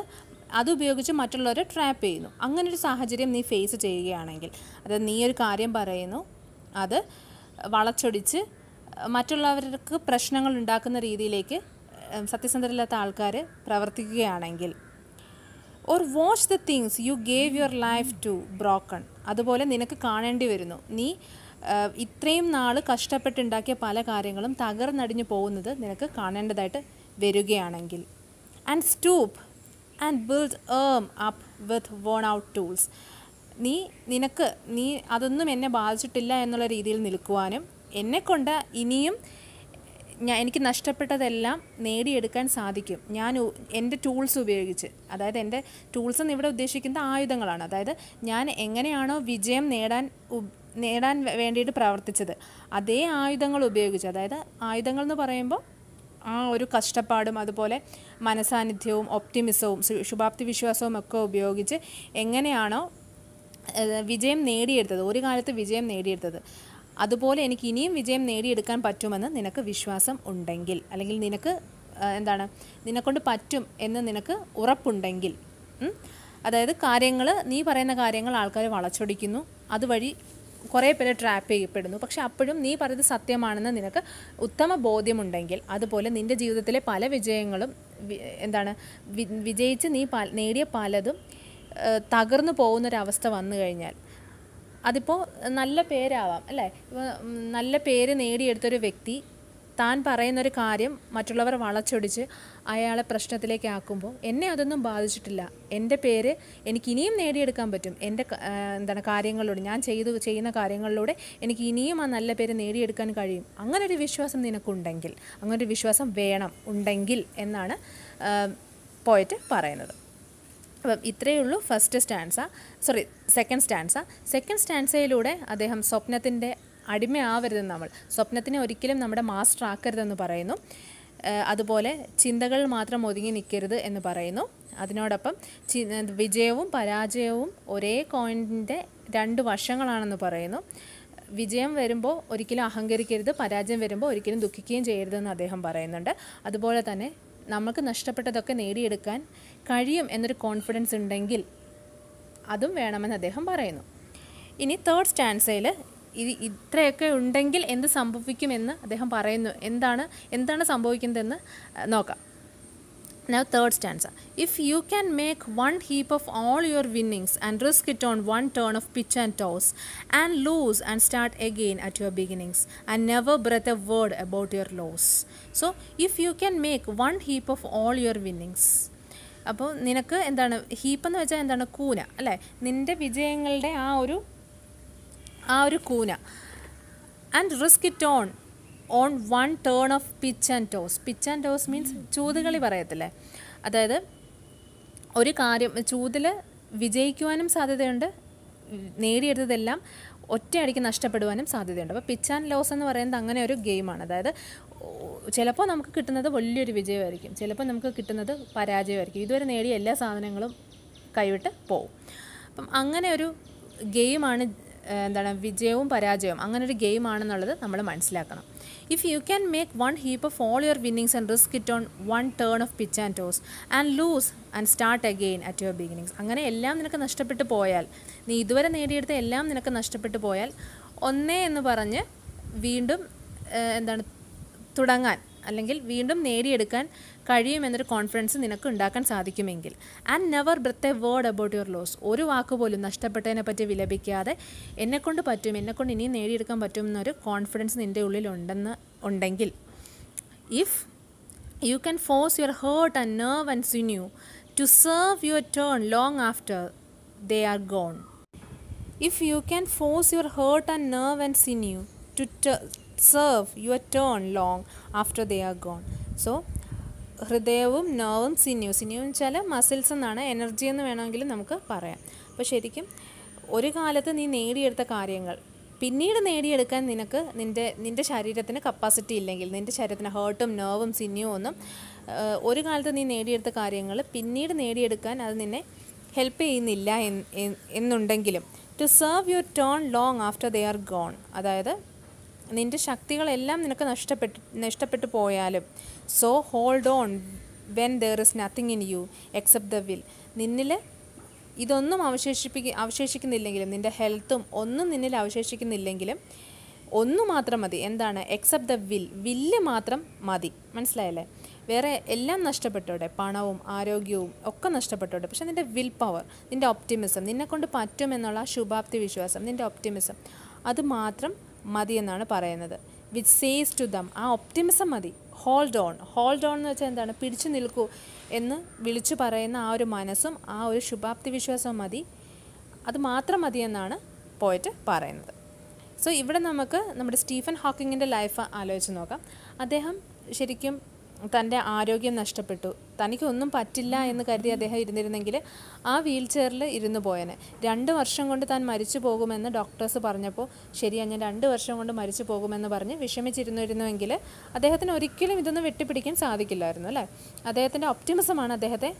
[SPEAKER 1] അതുപയോഗിച്ച് മറ്റുള്ളവരെ ട്രാപ്പ് ചെയ്യുന്നു അങ്ങനൊരു സാഹചര്യം നീ ഫേസ് ചെയ്യുകയാണെങ്കിൽ അതായത് നീ ഒരു കാര്യം പറയുന്നു അത് വളച്ചൊടിച്ച് മറ്റുള്ളവർക്ക് പ്രശ്നങ്ങൾ ഉണ്ടാക്കുന്ന രീതിയിലേക്ക് സത്യസന്ധരല്ലാത്ത ആൾക്കാർ പ്രവർത്തിക്കുകയാണെങ്കിൽ or watch the things you gave your life to broken അതുപോലെ നിനക്ക് കാണേണ്ടി വരുന്നു നീ ഇത്രയും നാൾ കഷ്ടപ്പെട്ടുണ്ടാക്കിയ പല കാര്യങ്ങളും തകർന്നടിഞ്ഞു പോകുന്നത് നിനക്ക് കാണേണ്ടതായിട്ട് വരികയാണെങ്കിൽ and stoop and build M up with വേൺ out tools നീ നിനക്ക് നീ അതൊന്നും എന്നെ ബാധിച്ചിട്ടില്ല എന്നുള്ള രീതിയിൽ നിൽക്കുവാനും എന്നെക്കൊണ്ട് ഇനിയും ഞാൻ എനിക്ക് നഷ്ടപ്പെട്ടതെല്ലാം നേടിയെടുക്കാൻ സാധിക്കും ഞാൻ എൻ്റെ ടൂൾസ് ഉപയോഗിച്ച് അതായത് എൻ്റെ ടൂൾസ് എന്ന് ഇവിടെ ഉദ്ദേശിക്കുന്ന ആയുധങ്ങളാണ് അതായത് ഞാൻ എങ്ങനെയാണോ വിജയം നേടാൻ നേടാൻ വേണ്ടിയിട്ട് പ്രവർത്തിച്ചത് അതേ ആയുധങ്ങൾ ഉപയോഗിച്ച് അതായത് ആയുധങ്ങൾ എന്ന് പറയുമ്പോൾ ആ ഒരു കഷ്ടപ്പാടും അതുപോലെ മനസാന്നിധ്യവും ഒപ്റ്റിമിസവും ശുഭാപ്തി വിശ്വാസവും ഒക്കെ ഉപയോഗിച്ച് എങ്ങനെയാണോ വിജയം നേടിയെടുത്തത് ഒരു കാലത്ത് വിജയം നേടിയെടുത്തത് അതുപോലെ എനിക്ക് ഇനിയും വിജയം നേടിയെടുക്കാൻ പറ്റുമെന്ന് നിനക്ക് വിശ്വാസം ഉണ്ടെങ്കിൽ അല്ലെങ്കിൽ നിനക്ക് എന്താണ് നിന്നെക്കൊണ്ട് പറ്റും എന്ന് നിനക്ക് ഉറപ്പുണ്ടെങ്കിൽ അതായത് കാര്യങ്ങൾ നീ പറയുന്ന കാര്യങ്ങൾ ആൾക്കാർ വളച്ചൊടിക്കുന്നു അതുവഴി കുറേ പേരെ ട്രാപ്പ് ചെയ്യപ്പെടുന്നു പക്ഷെ അപ്പോഴും നീ പറയുന്നത് സത്യമാണെന്ന് നിനക്ക് ഉത്തമ ബോധ്യമുണ്ടെങ്കിൽ അതുപോലെ നിൻ്റെ ജീവിതത്തിലെ പല വിജയങ്ങളും എന്താണ് വിജയിച്ച് നീ നേടിയ പലതും തകർന്നു പോകുന്നൊരവസ്ഥ വന്നു കഴിഞ്ഞാൽ അതിപ്പോൾ നല്ല പേരാവാം അല്ലേ ഇപ്പോൾ നല്ല പേര് നേടിയെടുത്തൊരു വ്യക്തി താൻ പറയുന്നൊരു കാര്യം മറ്റുള്ളവർ വളച്ചൊടിച്ച് അയാളെ പ്രശ്നത്തിലേക്ക് ആക്കുമ്പോൾ എന്നെ അതൊന്നും ബാധിച്ചിട്ടില്ല എൻ്റെ പേര് എനിക്കിനിയും നേടിയെടുക്കാൻ പറ്റും എൻ്റെ എന്താണ് കാര്യങ്ങളിലൂടെ ഞാൻ ചെയ്തു ചെയ്യുന്ന കാര്യങ്ങളിലൂടെ എനിക്ക് ഇനിയും ആ നല്ല പേര് നേടിയെടുക്കാൻ കഴിയും അങ്ങനൊരു വിശ്വാസം നിനക്കുണ്ടെങ്കിൽ അങ്ങനൊരു വിശ്വാസം വേണം ഉണ്ടെങ്കിൽ എന്നാണ് പോയറ്റ് പറയുന്നത് അപ്പം ഇത്രയേ ഉള്ളൂ first stanza sorry second stanza സെക്കൻഡ് സ്റ്റാൻസയിലൂടെ അദ്ദേഹം സ്വപ്നത്തിൻ്റെ അടിമയാവരുതെന്ന് നമ്മൾ സ്വപ്നത്തിനെ ഒരിക്കലും നമ്മുടെ മാസ്റ്റർ ആക്കരുതെന്ന് പറയുന്നു അതുപോലെ ചിന്തകൾ മാത്രം ഒതുങ്ങി നിൽക്കരുത് എന്ന് പറയുന്നു അതിനോടൊപ്പം ചി വിജയവും പരാജയവും ഒരേ കോയിൻ്റെ രണ്ട് വശങ്ങളാണെന്ന് പറയുന്നു വിജയം വരുമ്പോൾ ഒരിക്കലും അഹങ്കരിക്കരുത് പരാജയം വരുമ്പോൾ ഒരിക്കലും ദുഃഖിക്കുകയും ചെയ്യരുതെന്ന് അദ്ദേഹം പറയുന്നുണ്ട് അതുപോലെ തന്നെ നമുക്ക് നഷ്ടപ്പെട്ടതൊക്കെ നേടിയെടുക്കാൻ കഴിയും എന്നൊരു കോൺഫിഡൻസ് ഉണ്ടെങ്കിൽ അതും വേണമെന്ന് അദ്ദേഹം പറയുന്നു ഇനി തേർഡ് സ്റ്റാൻസയിൽ ഇത് ഇത്രയൊക്കെ ഉണ്ടെങ്കിൽ എന്ത് സംഭവിക്കുമെന്ന് അദ്ദേഹം പറയുന്നു എന്താണ് എന്താണ് സംഭവിക്കുന്നതെന്ന് നോക്കാം now third stanza if you can make one heap of all your winnings and risk it on one turn of pitch and toss and lose and start again at your beginnings and never breathe a word about your loss so if you can make one heap of all your winnings അപ്പോൾ നിനക്ക് എന്താണ് heap എന്ന് വെച്ചാൽ എന്താണ് കൂന അല്ലേ നിൻ്റെ വിജയങ്ങളുടെ ആ ഒരു ആ ഒരു കൂന and risk it on on one turn of pitch and toss pitch and toss means ചൂതുകളി പറയത്തില്ലേ അതായത് ഒരു കാര്യം ചൂതിൽ വിജയിക്കുവാനും സാധ്യതയുണ്ട് നേടിയെടുത്തതെല്ലാം ഒറ്റയടിക്ക് നഷ്ടപ്പെടുവാനും സാധ്യതയുണ്ട് അപ്പോൾ പിച്ച് ആൻഡ് ലോസ് എന്ന് പറയുന്നത് അങ്ങനെ ഒരു ഗെയിമാണ് അതായത് ചിലപ്പോൾ നമുക്ക് കിട്ടുന്നത് വലിയൊരു വിജയമായിരിക്കും ചിലപ്പോൾ നമുക്ക് കിട്ടുന്നത് പരാജയമായിരിക്കും ഇതുവരെ നേടിയ എല്ലാ സാധനങ്ങളും കൈവിട്ട് പോവും അപ്പം അങ്ങനെ ഒരു ഗെയിമാണ് എന്താണ് വിജയവും പരാജയവും അങ്ങനെ ഒരു ഗെയിമാണെന്നുള്ളത് നമ്മൾ മനസ്സിലാക്കണം if you can make one heap of all your winnings and risk it on one turn of pitch and toss and lose and start again at your beginnings അങ്ങനെ എല്ലാം നിനക്ക് നഷ്ടപ്പെട്ടു പോയാൽ നീ ഇതുവരെ നേടിയെടുത്ത എല്ലാം നിനക്ക് നഷ്ടപ്പെട്ടു പോയാൽ ഒന്നേ എന്ന് പറഞ്ഞ് വീണ്ടും എന്താണ് തുടങ്ങാൻ അല്ലെങ്കിൽ വീണ്ടും നേടിയെടുക്കാൻ കഴിയുമെന്നൊരു കോൺഫിഡൻസ് നിനക്ക് ഉണ്ടാക്കാൻ സാധിക്കുമെങ്കിൽ and never breathe a word about your loss ഒരു വാക്ക് പോലും നഷ്ടപ്പെട്ടതിനെ പറ്റി വിലപിക്കാതെ എന്നെക്കൊണ്ട് പറ്റും എന്നെക്കൊണ്ട് ഇനിയും നേടിയെടുക്കാൻ പറ്റും എന്നൊരു കോൺഫിഡൻസ് നിൻ്റെ ഉണ്ടെന്ന് ഉണ്ടെങ്കിൽ if you can force your heart and nerve and sinew to serve your turn long after they are gone if you can force your heart and nerve and sinew serve your turn long after they are gone. So, ഹൃദയവും നെർവും സിന്യൂ സിന്യൂ എന്ന് വെച്ചാൽ muscles എന്നാണ് energy എന്ന് വേണമെങ്കിലും നമുക്ക് പറയാം അപ്പോൾ ശരിക്കും ഒരു കാലത്ത് നീ നേടിയെടുത്ത കാര്യങ്ങൾ പിന്നീട് നേടിയെടുക്കാൻ നിനക്ക് നിൻ്റെ നിൻ്റെ ശരീരത്തിന് കപ്പാസിറ്റി ഇല്ലെങ്കിൽ നിൻ്റെ ശരീരത്തിന് ഹേർട്ടും നെർവും സിന്യൂ ഒന്നും ഒരു കാലത്ത് നീ നേടിയെടുത്ത കാര്യങ്ങൾ പിന്നീട് നേടിയെടുക്കാൻ അത് നിന്നെ ഹെൽപ്പ് ചെയ്യുന്നില്ല എന്നുണ്ടെങ്കിലും to serve your turn long after they are gone അതായത് നിൻ്റെ ശക്തികളെല്ലാം നിനക്ക് നഷ്ടപ്പെട്ട് നഷ്ടപ്പെട്ടു പോയാലും so hold on when there is nothing in you except the will നിന്നിൽ ഇതൊന്നും അവശേഷിപ്പിക്ക അവശേഷിക്കുന്നില്ലെങ്കിലും നിൻ്റെ ഹെൽത്തും ഒന്നും നിന്നിൽ അവശേഷിക്കുന്നില്ലെങ്കിലും ഒന്ന് മാത്രം മതി എന്താണ് എക്സെപ്റ്റ് ദ വിൽ വില്ല് മാത്രം മതി മനസ്സിലായല്ലേ വേറെ എല്ലാം നഷ്ടപ്പെട്ടോടെ പണവും ആരോഗ്യവും ഒക്കെ നഷ്ടപ്പെട്ടോടെ പക്ഷേ നിൻ്റെ വിൽ പവർ നിൻ്റെ ഒപ്റ്റിമിസം നിന്നെക്കൊണ്ട് പറ്റുമെന്നുള്ള ശുഭാപ്തി വിശ്വാസം നിൻ്റെ ഒപ്റ്റിമിസം അത് മാത്രം മതിയെന്നാണ് പറയുന്നത് വിച്ച് സേസ് ടു ദം ആ ഒപ്റ്റിമിസം മതി ഹോൾഡ് ഓൺ ഹോൾഡ് ഓൺ എന്ന് വെച്ചാൽ എന്താണ് പിടിച്ചു നിൽക്കൂ എന്ന് വിളിച്ചു പറയുന്ന ആ ഒരു മനസ്സും ആ ഒരു ശുഭാപ്തി വിശ്വാസവും മതി അത് മാത്രം മതിയെന്നാണ് പോയിട്ട് പറയുന്നത് സോ ഇവിടെ നമുക്ക് നമ്മുടെ സ്റ്റീഫൻ ഹോക്കിങ്ങിൻ്റെ ലൈഫ് ആലോചിച്ച് നോക്കാം അദ്ദേഹം ശരിക്കും തൻ്റെ ആരോഗ്യം നഷ്ടപ്പെട്ടു തനിക്കൊന്നും പറ്റില്ല എന്ന് കരുതി അദ്ദേഹം ഇരുന്നിരുന്നെങ്കിൽ ആ വീൽ ചെയറിൽ ഇരുന്നു പോയനെ രണ്ട് വർഷം കൊണ്ട് താൻ മരിച്ചു പോകുമെന്ന് ഡോക്ടേഴ്സ് പറഞ്ഞപ്പോൾ ശരിയാ ഞാൻ രണ്ട് വർഷം കൊണ്ട് മരിച്ചു പോകുമെന്ന് പറഞ്ഞ് വിഷമിച്ചിരുന്നിരുന്നുവെങ്കിൽ അദ്ദേഹത്തിന് ഒരിക്കലും ഇതൊന്നും വെട്ടിപ്പിടിക്കാൻ സാധിക്കില്ലായിരുന്നു അല്ലേ അദ്ദേഹത്തിൻ്റെ ഒപ്റ്റിമിസമാണ് അദ്ദേഹത്തെ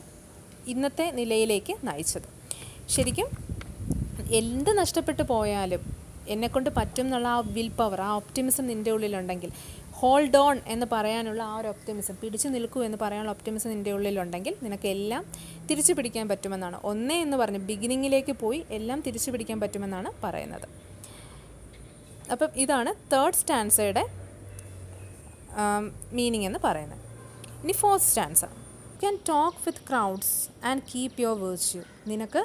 [SPEAKER 1] ഇന്നത്തെ നിലയിലേക്ക് നയിച്ചത് ശരിക്കും എന്ത് നഷ്ടപ്പെട്ടു പോയാലും എന്നെക്കൊണ്ട് പറ്റും എന്നുള്ള ആ വിൽ പവർ ആ ഒപ്റ്റിമിസം നിൻ്റെ ഉള്ളിലുണ്ടെങ്കിൽ ഹോൾഡ് ഓൺ എന്ന് പറയാനുള്ള ആ ഒരു ഒപ്റ്റിമിസം പിടിച്ചു നിൽക്കൂ എന്ന് പറയാനുള്ള ഒപ്റ്റിമിസം നിൻ്റെ ഉള്ളിലുണ്ടെങ്കിൽ നിനക്ക് എല്ലാം തിരിച്ചു പിടിക്കാൻ പറ്റുമെന്നാണ് ഒന്നേ എന്ന് പറഞ്ഞ് ബിഗിനിങ്ങിലേക്ക് പോയി എല്ലാം തിരിച്ചു പിടിക്കാൻ പറ്റുമെന്നാണ് പറയുന്നത് അപ്പം ഇതാണ് തേർഡ് സ്റ്റാൻസയുടെ മീനിങ് എന്ന് പറയുന്നത് ഇനി fourth stanza can talk with crowds and keep your virtue നിനക്ക്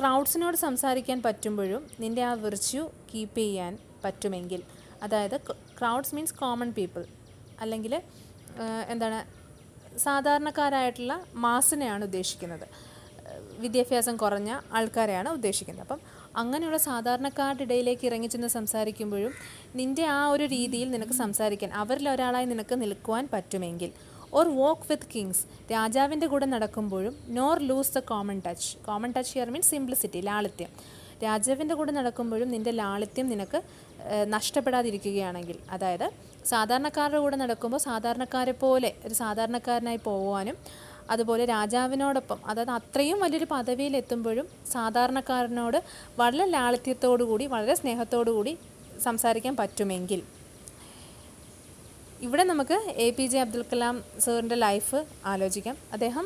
[SPEAKER 1] ക്രൗഡ്സിനോട് സംസാരിക്കാൻ പറ്റുമ്പോഴും നിൻ്റെ ആ വെർച്യൂ കീപ്പ് ചെയ്യാൻ പറ്റുമെങ്കിൽ അതായത് ക്രൗഡ്സ് മീൻസ് കോമൺ പീപ്പിൾ അല്ലെങ്കിൽ എന്താണ് സാധാരണക്കാരായിട്ടുള്ള മാസിനെയാണ് ഉദ്ദേശിക്കുന്നത് വിദ്യാഭ്യാസം കുറഞ്ഞ ആൾക്കാരെയാണ് ഉദ്ദേശിക്കുന്നത് അപ്പം അങ്ങനെയുള്ള സാധാരണക്കാരുടെ ഇടയിലേക്ക് ഇറങ്ങി ചെന്ന് സംസാരിക്കുമ്പോഴും നിൻ്റെ ആ ഒരു രീതിയിൽ നിനക്ക് സംസാരിക്കാൻ അവരിൽ ഒരാളായി നിനക്ക് നിൽക്കുവാൻ പറ്റുമെങ്കിൽ ഓർ വോക്ക് വിത്ത് കിങ്സ് രാജാവിൻ്റെ കൂടെ നടക്കുമ്പോഴും nor lose the common touch common touch here means simplicity ലാളിത്യം രാജാവിൻ്റെ കൂടെ നടക്കുമ്പോഴും നിൻ്റെ ലാളിത്യം നിനക്ക് നഷ്ടപ്പെടാതിരിക്കുകയാണെങ്കിൽ അതായത് സാധാരണക്കാരുടെ കൂടെ നടക്കുമ്പോൾ സാധാരണക്കാരെ പോലെ ഒരു സാധാരണക്കാരനായി പോകുവാനും അതുപോലെ രാജാവിനോടൊപ്പം അതായത് അത്രയും വലിയൊരു പദവിയിലെത്തുമ്പോഴും സാധാരണക്കാരനോട് വളരെ ലാളിത്യത്തോടു കൂടി വളരെ സ്നേഹത്തോടു കൂടി സംസാരിക്കാൻ പറ്റുമെങ്കിൽ ഇവിടെ നമുക്ക് A P J Abdul Kalam സാറിൻ്റെ ലൈഫ് ആലോചിക്കാം അദ്ദേഹം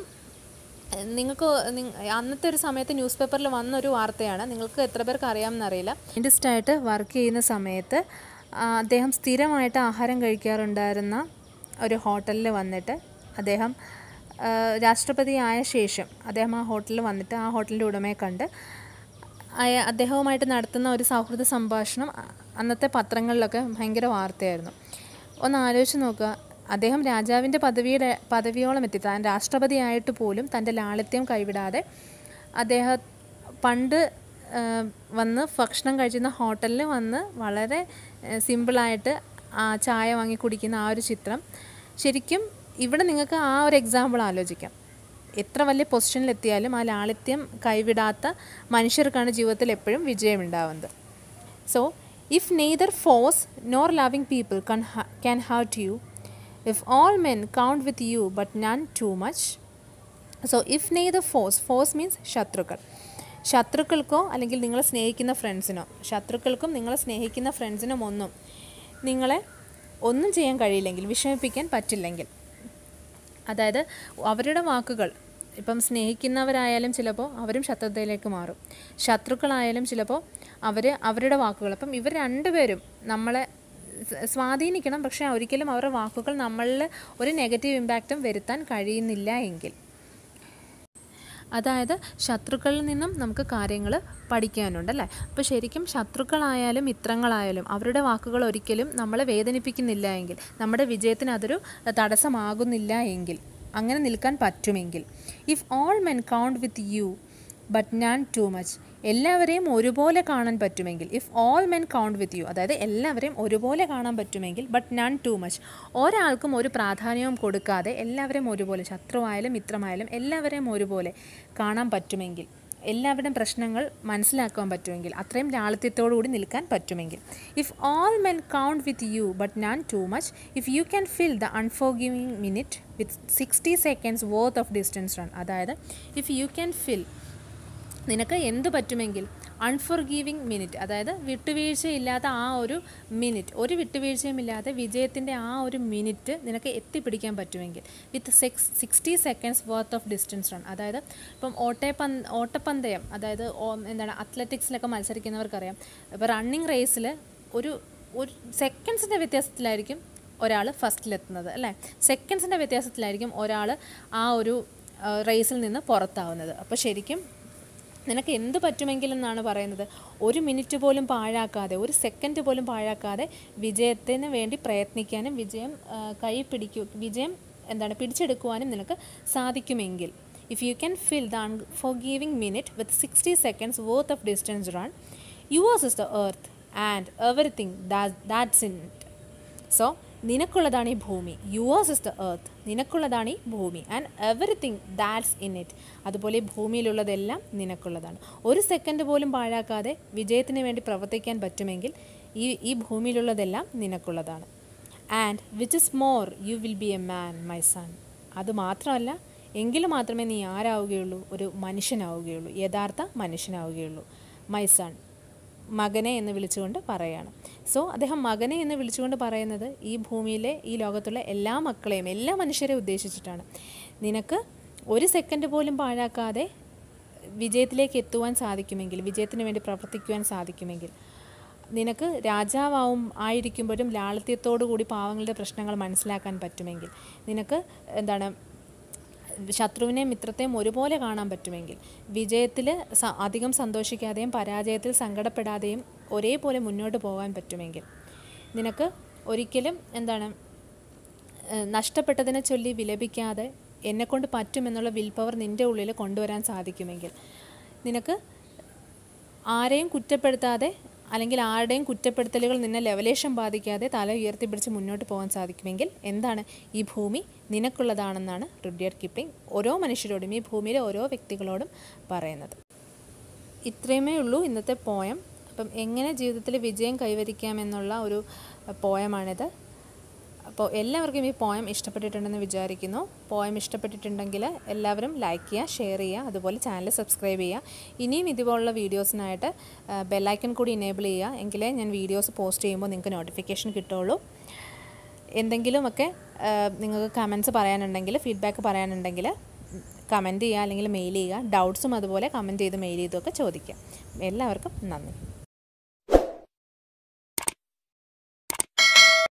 [SPEAKER 1] നിങ്ങൾക്ക് അന്നത്തെ ഒരു സമയത്ത് ന്യൂസ് പേപ്പറിൽ വന്ന ഒരു വാർത്തയാണ് നിങ്ങൾക്ക് എത്ര പേർക്ക് അറിയാമെന്നറിയില്ല സയൻറ്റിസ്റ്റായിട്ട് വർക്ക് ചെയ്യുന്ന സമയത്ത് അദ്ദേഹം സ്ഥിരമായിട്ട് ആഹാരം കഴിക്കാറുണ്ടായിരുന്ന ഒരു ഹോട്ടലിൽ വന്നിട്ട് അദ്ദേഹം രാഷ്ട്രപതി ആയ ശേഷം അദ്ദേഹം ആ ഹോട്ടലിൽ വന്നിട്ട് ആ ഹോട്ടലിൻ്റെ ഉടമയെ കണ്ട് അദ്ദേഹവുമായിട്ട് നടത്തുന്ന ഒരു സൗഹൃദ സംഭാഷണം അന്നത്തെ പത്രങ്ങളിലൊക്കെ ഭയങ്കര വാർത്തയായിരുന്നു ഒന്ന് ആലോചിച്ച് നോക്കുക അദ്ദേഹം രാജാവിൻ്റെ പദവിയുടെ പദവിയോളം എത്തി താൻ രാഷ്ട്രപതിയായിട്ട് പോലും തൻ്റെ ലാളിത്യം കൈവിടാതെ അദ്ദേഹം പണ്ട് വന്ന് ഭക്ഷണം കഴിക്കുന്ന ഹോട്ടലിൽ വന്ന് വളരെ സിമ്പിളായിട്ട് ചായ വാങ്ങി കുടിക്കുന്ന ആ ഒരു ചിത്രം ശരിക്കും ഇവിടെ നിങ്ങൾക്ക് ആ ഒരു എക്സാമ്പിൾ ആലോചിക്കാം എത്ര വലിയ പൊസിഷനിലെത്തിയാലും ആ ലാളിത്യം കൈവിടാത്ത മനുഷ്യർക്കാണ് ജീവിതത്തിൽ എപ്പോഴും വിജയമുണ്ടാവുന്നത് so if neither foes nor loving people can can hurt you If all men count with you, but none too much. So, if neither force, force means ശത്രുക്കൾ ശത്രുക്കൾക്കോ അല്ലെങ്കിൽ നിങ്ങളെ സ്നേഹിക്കുന്ന ഫ്രണ്ട്സിനോ ശത്രുക്കൾക്കും നിങ്ങളെ സ്നേഹിക്കുന്ന ഫ്രണ്ട്സിനും ഒന്നും നിങ്ങളെ ഒന്നും ചെയ്യാൻ കഴിയില്ലെങ്കിൽ വിഷമിപ്പിക്കാൻ പറ്റില്ലെങ്കിൽ അതായത് അവരുടെ വാക്കുകൾ ഇപ്പം സ്നേഹിക്കുന്നവരായാലും ചിലപ്പോൾ അവരും ശത്രുതയിലേക്ക് മാറും ശത്രുക്കളായാലും ചിലപ്പോൾ അവർ അവരുടെ വാക്കുകൾ അപ്പം ഇവർ രണ്ടുപേരും നമ്മളെ സ്വാധീനിക്കണം പക്ഷേ ഒരിക്കലും അവരുടെ വാക്കുകൾ നമ്മളിൽ ഒരു നെഗറ്റീവ് ഇമ്പാക്റ്റും വരുത്താൻ കഴിയുന്നില്ല എങ്കിൽ അതായത് ശത്രുക്കളിൽ നിന്നും നമുക്ക് കാര്യങ്ങൾ പഠിക്കാനുണ്ട് അല്ലേ അപ്പോൾ ശരിക്കും ശത്രുക്കളായാലും മിത്രങ്ങളായാലും അവരുടെ വാക്കുകൾ ഒരിക്കലും നമ്മളെ വേദനിപ്പിക്കുന്നില്ല എങ്കിൽ നമ്മുടെ വിജയത്തിന് അതൊരു തടസ്സമാകുന്നില്ല എങ്കിൽ അങ്ങനെ നിൽക്കാൻ പറ്റുമെങ്കിൽ if all men count with you but none too much എല്ലാവരെയും ഒരുപോലെ കാണാൻ പറ്റുമെങ്കിൽ if all men count with you അതായത് എല്ലാവരെയും ഒരുപോലെ കാണാൻ പറ്റുമെങ്കിൽ ബട്ട് നൺ ടു മച്ച് ഒരാൾക്കും ഒരു പ്രാധാന്യവും കൊടുക്കാതെ എല്ലാവരെയും ഒരുപോലെ ശത്രുവായാലും മിത്രമായാലും എല്ലാവരെയും ഒരുപോലെ കാണാൻ പറ്റുമെങ്കിൽ എല്ലാവരുടെയും പ്രശ്നങ്ങൾ മനസ്സിലാക്കാൻ പറ്റുമെങ്കിൽ അത്രയും കൂടി നിൽക്കാൻ പറ്റുമെങ്കിൽ if all men count with you but none too much if you can fill the unforgiving minute with sixty seconds worth of distance run അതായത് ഇഫ് യു ക്യാൻ ഫിൽ നിനക്ക് എന്തു പറ്റുമെങ്കിൽ അൺഫോർ ഗീവിങ് മിനിറ്റ് അതായത് വിട്ടുവീഴ്ചയില്ലാത്ത ആ ഒരു മിനിറ്റ് ഒരു വിട്ടുവീഴ്ചയുമില്ലാതെ വിജയത്തിൻ്റെ ആ ഒരു മിനിറ്റ് നിനക്ക് എത്തിപ്പിടിക്കാൻ പറ്റുമെങ്കിൽ with six sixty seconds worth of distance run അതായത് ഇപ്പം ഓട്ടേപ്പന്ത് ഓട്ടപ്പന്തയം അതായത് എന്താണ് അത്ലറ്റിക്സിലൊക്കെ മത്സരിക്കുന്നവർക്കറിയാം ഇപ്പോൾ റണ്ണിങ് റേസിൽ ഒരു ഒരു സെക്കൻഡ്സിൻ്റെ വ്യത്യാസത്തിലായിരിക്കും ഒരാൾ ഫസ്റ്റിലെത്തുന്നത് അല്ലേ സെക്കൻഡ്സിൻ്റെ വ്യത്യാസത്തിലായിരിക്കും ഒരാൾ ആ ഒരു റേസിൽ നിന്ന് പുറത്താവുന്നത് അപ്പോൾ ശരിക്കും നിനക്ക് എന്ത് പറ്റുമെങ്കിലെന്നാണ് പറയുന്നത് ഒരു മിനിറ്റ് പോലും പാഴാക്കാതെ ഒരു സെക്കൻഡ് പോലും പാഴാക്കാതെ വിജയത്തിന് വേണ്ടി പ്രയത്നിക്കാനും വിജയം കൈ പിടിക്കും വിജയം എന്താണ് പിടിച്ചെടുക്കുവാനും നിനക്ക് സാധിക്കുമെങ്കിൽ if you can fill the unforgiving minute with sixty seconds worth of distance run yours is the earth and everything that's in so നിനക്കുള്ളതാണ് ഈ ഭൂമി യുവേഴ്സ് ഇസ് ദ എർത്ത് നിനക്കുള്ളതാണ് ഈ ഭൂമി and everything that's in it അതുപോലെ ഭൂമിയിലുള്ളതെല്ലാം നിനക്കുള്ളതാണ് ഒരു second പോലും പാഴാക്കാതെ വിജയത്തിന് വേണ്ടി പ്രവർത്തിക്കാൻ പറ്റുമെങ്കിൽ ഈ ഈ ഭൂമിയിലുള്ളതെല്ലാം നിനക്കുള്ളതാണ് and which is more you will be a man my son മാത്രമല്ല എങ്കിലും മാത്രമേ നീ ആരാവുകയുള്ളൂ ഒരു മനുഷ്യനാവുകയുള്ളൂ യഥാർത്ഥ മനുഷ്യനാവുകയുള്ളൂ മൈ സൺ മകനെ എന്ന് വിളിച്ചുകൊണ്ട് പറയുകയാണ് സോ അദ്ദേഹം മകനെ എന്ന് വിളിച്ചുകൊണ്ട് പറയുന്നത് ഈ ഭൂമിയിലെ ഈ ലോകത്തുള്ള എല്ലാ മക്കളെയും എല്ലാ മനുഷ്യരെ ഉദ്ദേശിച്ചിട്ടാണ് നിനക്ക് ഒരു സെക്കൻഡ് പോലും പാഴാക്കാതെ വിജയത്തിലേക്ക് എത്തുവാൻ സാധിക്കുമെങ്കിൽ വിജയത്തിന് വേണ്ടി പ്രവർത്തിക്കുവാൻ സാധിക്കുമെങ്കിൽ നിനക്ക് രാജാവാവും ആയിരിക്കുമ്പോഴും ലാളിത്യത്തോടു കൂടി പാവങ്ങളുടെ പ്രശ്നങ്ങൾ മനസ്സിലാക്കാൻ പറ്റുമെങ്കിൽ നിനക്ക് എന്താണ് ശത്രുവിനെയും മിത്രത്തെയും ഒരുപോലെ കാണാൻ പറ്റുമെങ്കിൽ വിജയത്തിൽ അധികം സന്തോഷിക്കാതെയും പരാജയത്തിൽ സങ്കടപ്പെടാതെയും ഒരേപോലെ മുന്നോട്ട് പോകാൻ പറ്റുമെങ്കിൽ നിനക്ക് ഒരിക്കലും എന്താണ് നഷ്ടപ്പെട്ടതിനെ ചൊല്ലി വിലപിക്കാതെ എന്നെക്കൊണ്ട് പറ്റുമെന്നുള്ള വിൽ പവർ നിൻ്റെ ഉള്ളിൽ കൊണ്ടുവരാൻ സാധിക്കുമെങ്കിൽ നിനക്ക് ആരെയും കുറ്റപ്പെടുത്താതെ അല്ലെങ്കിൽ ആരുടെയും കുറ്റപ്പെടുത്തലുകൾ നിന്നെ ലെവലേഷൻ ബാധിക്കാതെ തല ഉയർത്തിപ്പിടിച്ച് മുന്നോട്ട് പോകാൻ സാധിക്കുമെങ്കിൽ എന്താണ് ഈ ഭൂമി നിനക്കുള്ളതാണെന്നാണ് റുഡ്യർ കിപ്ലിംഗ് ഓരോ മനുഷ്യരോടും ഈ ഭൂമിയിലെ ഓരോ വ്യക്തികളോടും പറയുന്നത് ഇത്രയുമേ ഉള്ളൂ ഇന്നത്തെ പോയം അപ്പം എങ്ങനെ ജീവിതത്തിൽ വിജയം കൈവരിക്കാമെന്നുള്ള ഒരു പോയമാണിത് അപ്പോൾ എല്ലാവർക്കും ഈ പോയം ഇഷ്ടപ്പെട്ടിട്ടുണ്ടെന്ന് വിചാരിക്കുന്നു പോയം ഇഷ്ടപ്പെട്ടിട്ടുണ്ടെങ്കിൽ എല്ലാവരും ലൈക്ക് ചെയ്യുക ഷെയർ ചെയ്യുക അതുപോലെ ചാനൽ സബ്സ്ക്രൈബ് ചെയ്യുക ഇനിയും ഇതുപോലുള്ള വീഡിയോസിനായിട്ട് ബെല്ലൈക്കൺ കൂടി ഇനേബിൾ ചെയ്യുക എങ്കിലേ ഞാൻ വീഡിയോസ് പോസ്റ്റ് ചെയ്യുമ്പോൾ നിങ്ങൾക്ക് നോട്ടിഫിക്കേഷൻ കിട്ടുള്ളൂ എന്തെങ്കിലുമൊക്കെ നിങ്ങൾക്ക് കമൻസ് പറയാനുണ്ടെങ്കിൽ ഫീഡ്ബാക്ക് പറയാനുണ്ടെങ്കിൽ കമൻറ്റ് ചെയ്യുക അല്ലെങ്കിൽ മെയിൽ ചെയ്യുക ഡൗട്ട്സും അതുപോലെ കമൻറ്റ് ചെയ്ത് മെയിൽ ചെയ്തൊക്കെ ചോദിക്കുക എല്ലാവർക്കും നന്ദി